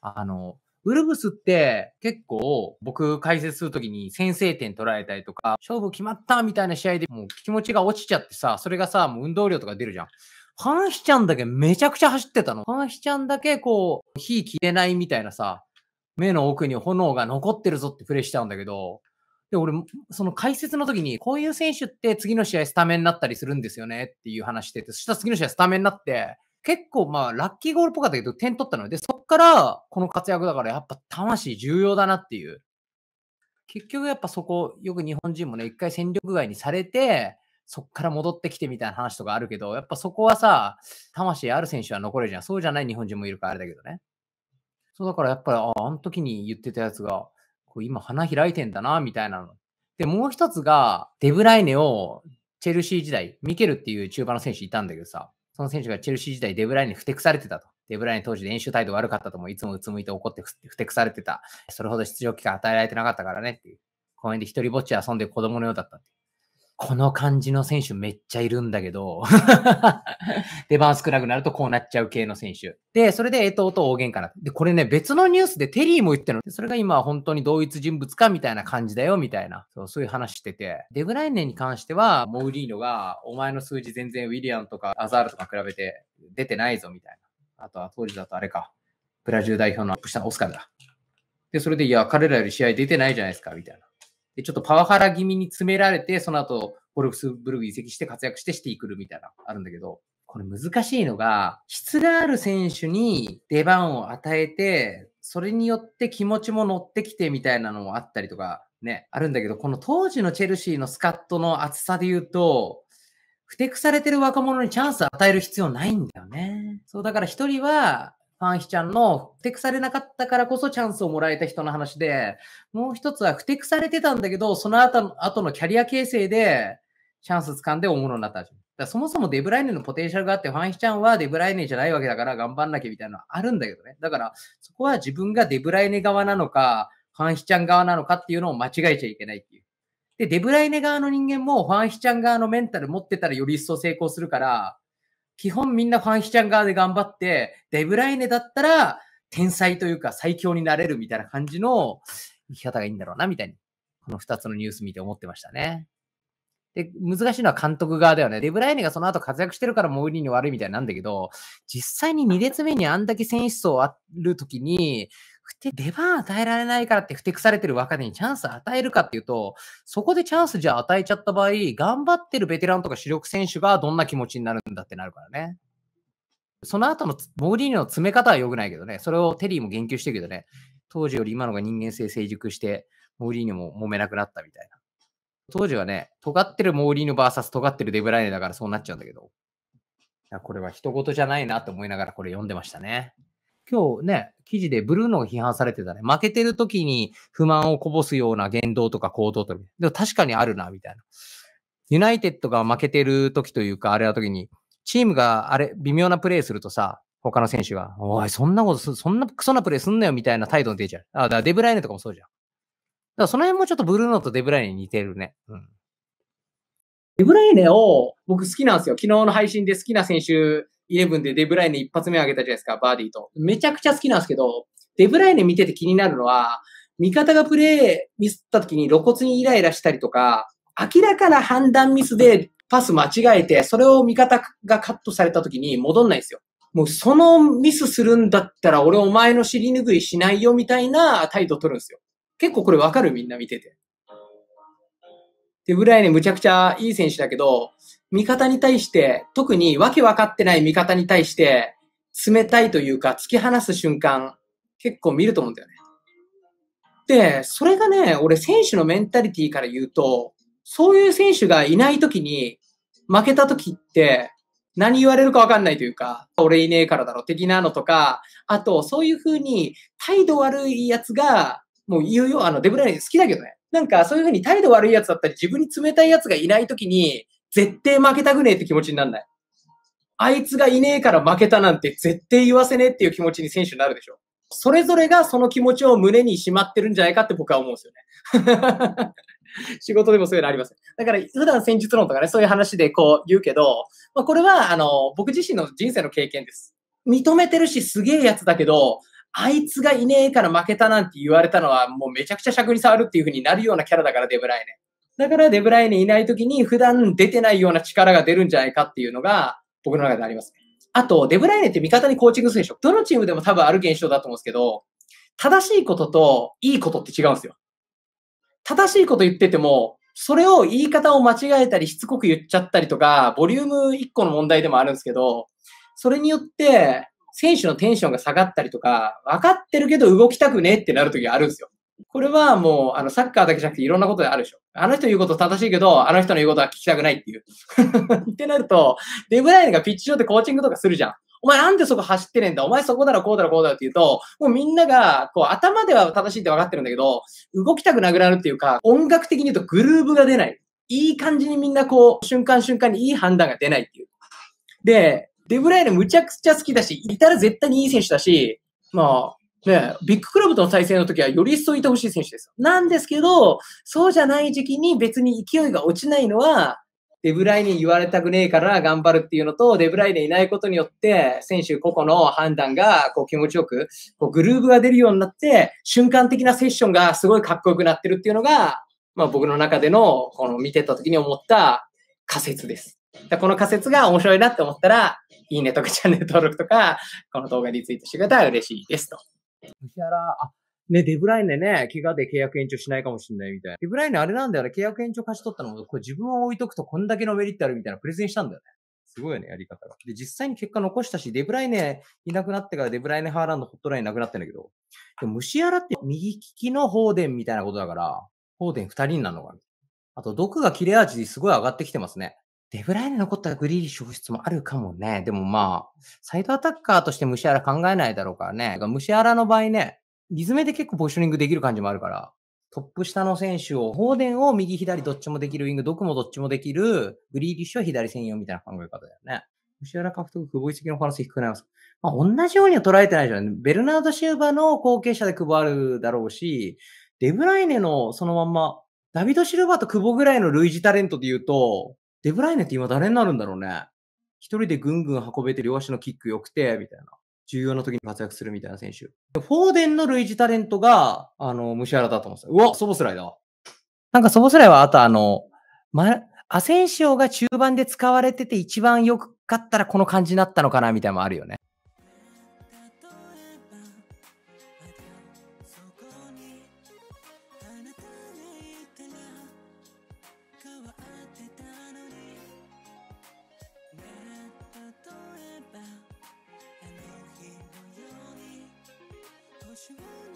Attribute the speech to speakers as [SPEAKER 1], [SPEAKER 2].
[SPEAKER 1] あの、ウルブスって結構僕解説するときに先制点取られたりとか、勝負決まったみたいな試合でもう気持ちが落ちちゃってさ、それがさ、もう運動量とか出るじゃん。ハンヒちゃんだけめちゃくちゃ走ってたの。ハンヒちゃんだけこう、火消えないみたいなさ、目の奥に炎が残ってるぞってプレイしちゃうんだけど、で、俺、その解説の時に、こういう選手って次の試合スタメンになったりするんですよねっていう話してて、そしたら次の試合スタメンになって、結構まあ、ラッキーゴールっぽかったけど、点取ったので、そっからこの活躍だから、やっぱ魂重要だなっていう。結局やっぱそこ、よく日本人もね、一回戦力外にされて、そっから戻ってきてみたいな話とかあるけど、やっぱそこはさ、魂ある選手は残れるじゃん。そうじゃない日本人もいるからあれだけどね。そうだからやっぱり、ああ、の時に言ってたやつが、こう今花開いてんだな、みたいなの。で、もう一つが、デブライネをチェルシー時代、ミケルっていう中盤の選手いたんだけどさ、その選手がチェルシー時代、デブラインにふてくされてたと。デブライン当時練習態度悪かったとも、いつもうつむいて怒ってふてくされてた。それほど出場機会与えられてなかったからねっていう。公園で一人ぼっち遊んで子供のようだったっこの感じの選手めっちゃいるんだけど出番 少なくなるとこうなっちゃう系の選手。で、それで江藤と大喧嘩な。で、これね、別のニュースでテリーも言ってるの。それが今本当に同一人物かみたいな感じだよ、みたいな。そうそういう話してて。デグライネに関しては、モウリーノが、お前の数字全然ウィリアムとかアザールとか比べて出てないぞ、みたいな。あとは当時だとあれか。ブラジル代表のアップしたオスカルだ。で、それで、いや、彼らより試合出てないじゃないですか、みたいな。で、ちょっとパワハラ気味に詰められて、その後、ゴルフスブルグ移籍して活躍してしていくるみたいな、あるんだけど、これ難しいのが、質がある選手に出番を与えて、それによって気持ちも乗ってきてみたいなのもあったりとか、ね、あるんだけど、この当時のチェルシーのスカットの厚さで言うと、不適されてる若者にチャンス与える必要ないんだよね。そう、だから一人は、ファンヒちゃんの不適されなかったからこそチャンスをもらえた人の話で、もう一つは不適されてたんだけど、その後の後のキャリア形成でチャンス掴んで大物になっただそもそもデブライネのポテンシャルがあって、ファンヒちゃんはデブライネじゃないわけだから頑張んなきゃみたいなのはあるんだけどね。だから、そこは自分がデブライネ側なのか、ファンヒちゃん側なのかっていうのを間違えちゃいけないっていう。で、デブライネ側の人間もファンヒちゃん側のメンタル持ってたらより一層成功するから、基本みんなファンヒちゃん側で頑張って、デブライネだったら、天才というか最強になれるみたいな感じの生き方がいいんだろうな、みたいに。この二つのニュース見て思ってましたね。で、難しいのは監督側だよね。デブライネがその後活躍してるからモうリーに悪いみたいなんだけど、実際に2列目にあんだけ選手層ある時に、不て、出番与えられないからってふてくされてる若手にチャンス与えるかっていうと、そこでチャンスじゃあ与えちゃった場合、頑張ってるベテランとか主力選手がどんな気持ちになるんだってなるからね。その後のモーリーニの詰め方は良くないけどね、それをテリーも言及してるけどね、当時より今のが人間性成熟して、モーリーニも揉めなくなったみたいな。当時はね、尖ってるモーリーニ VS 尖ってるデブライネだからそうなっちゃうんだけど。これは人事じゃないなと思いながらこれ読んでましたね。今日ね、記事でブルーノが批判されてたね。負けてる時に不満をこぼすような言動とか行動とか。でも確かにあるな、みたいな。ユナイテッドが負けてる時というか、あれは時に、チームがあれ、微妙なプレーするとさ、他の選手が、おい、そんなことす、そんなクソなプレーすんなよみたいな態度に出ちゃう。あ、だからデブライネとかもそうじゃん。だからその辺もちょっとブルーノとデブライネに似てるね。うん。デブライネを僕好きなんですよ。昨日の配信で好きな選手イレブンでデブライネ一発目上げたじゃないですか、バーディーと。めちゃくちゃ好きなんですけど、デブライネ見てて気になるのは、味方がプレイミスった時に露骨にイライラしたりとか、明らかな判断ミスでパス間違えて、それを味方がカットされた時に戻んないんですよ。もうそのミスするんだったら俺お前の尻拭いしないよみたいな態度を取るんですよ。結構これわかるみんな見てて。デブライネむちゃくちゃいい選手だけど、味方に対して、特にわけわかってない味方に対して、冷たいというか、突き放す瞬間、結構見ると思うんだよね。で、それがね、俺選手のメンタリティから言うと、そういう選手がいない時に、負けた時って、何言われるかわかんないというか、俺いねえからだろ的なのとか、あと、そういう風に態度悪いやつが、もう言うよ、あの、デブライン好きだけどね。なんか、そういう風に態度悪いやつだったり、自分に冷たいやつがいない時に、絶対負けたくねえって気持ちになんない。あいつがいねえから負けたなんて絶対言わせねえっていう気持ちに選手になるでしょ。それぞれがその気持ちを胸にしまってるんじゃないかって僕は思うんですよね。仕事でもそういうのあります。だから普段戦術論とかね、そういう話でこう言うけど、まあ、これはあの僕自身の人生の経験です。認めてるしすげえやつだけど、あいつがいねえから負けたなんて言われたのはもうめちゃくちゃ尺に触るっていう風になるようなキャラだからデブライね。だからデブライネいない時に普段出てないような力が出るんじゃないかっていうのが僕の中であります。あと、デブライネって味方にコーチングするでしょどのチームでも多分ある現象だと思うんですけど、正しいことといいことって違うんですよ。正しいこと言ってても、それを言い方を間違えたりしつこく言っちゃったりとか、ボリューム1個の問題でもあるんですけど、それによって選手のテンションが下がったりとか、分かってるけど動きたくねってなる時があるんですよ。これはもう、あの、サッカーだけじゃなくていろんなことであるでしょ。あの人言うこと正しいけど、あの人の言うことは聞きたくないっていう。ってなると、デブライネがピッチ上でコーチングとかするじゃん。お前なんでそこ走ってねえんだお前そこだろ、こうだろ、こうだろって言うと、もうみんなが、こう、頭では正しいって分かってるんだけど、動きたくなくなるっていうか、音楽的に言うとグルーブが出ない。いい感じにみんなこう、瞬間瞬間にいい判断が出ないっていう。で、デブライネむちゃくちゃ好きだし、いたら絶対にいい選手だし、まあ、ね、ビッグクラブとの対戦の時はより一層いてほしい選手です。なんですけど、そうじゃない時期に別に勢いが落ちないのは、デブライネ言われたくねえから頑張るっていうのと、デブライネいないことによって、選手個々の判断がこう気持ちよく、こうグルーブが出るようになって、瞬間的なセッションがすごいかっこよくなってるっていうのが、まあ僕の中での、この見てた時に思った仮説です。この仮説が面白いなって思ったら、いいねとかチャンネル登録とか、この動画リツイートしてくれたら嬉しいですと。虫原、あ、ね、デブライネね、怪我で契約延長しないかもしれないみたいな。デブライネあれなんだよね、契約延長勝ち取ったのも、これ自分を置いとくとこんだけのメリットあるみたいなプレゼンしたんだよね。すごいよね、やり方が。で、実際に結果残したし、デブライネいなくなってからデブライネハーランドホットラインなくなってんだけど、でも虫やらって右利きの放電みたいなことだから、放電二人になるのかな。あと、毒が切れ味すごい上がってきてますね。デブライネ残ったらグリーリッシュ保出もあるかもね。でもまあ、サイドアタッカーとしてムシアラ考えないだろうからね。ムシアラの場合ね、リズムで結構ポジショニングできる感じもあるから、トップ下の選手を、放電を右左どっちもできるウィング、どこもどっちもできる、グリーリッシュは左専用みたいな考え方だよね。ムシアラ獲得、久保一籍の可能性低くなります。まあ、同じようには捉えてないじゃん。ベルナード・シューバの後継者で久保あるだろうし、デブライネのそのまんま、ダビド・シルバーと久保ぐらいの類似タレントで言うと、デブライネって今誰になるんだろうね。一人でぐんぐん運べて両足のキック良くて、みたいな。重要な時に活躍するみたいな選手。フォーデンの類似タレントが、あの、ムシラだと思ってた。うわ、ソボスライだ。なんかソボスライは、あとあの、ま、アセンシオが中盤で使われてて一番良かったらこの感じになったのかな、みたいなのもあるよね。you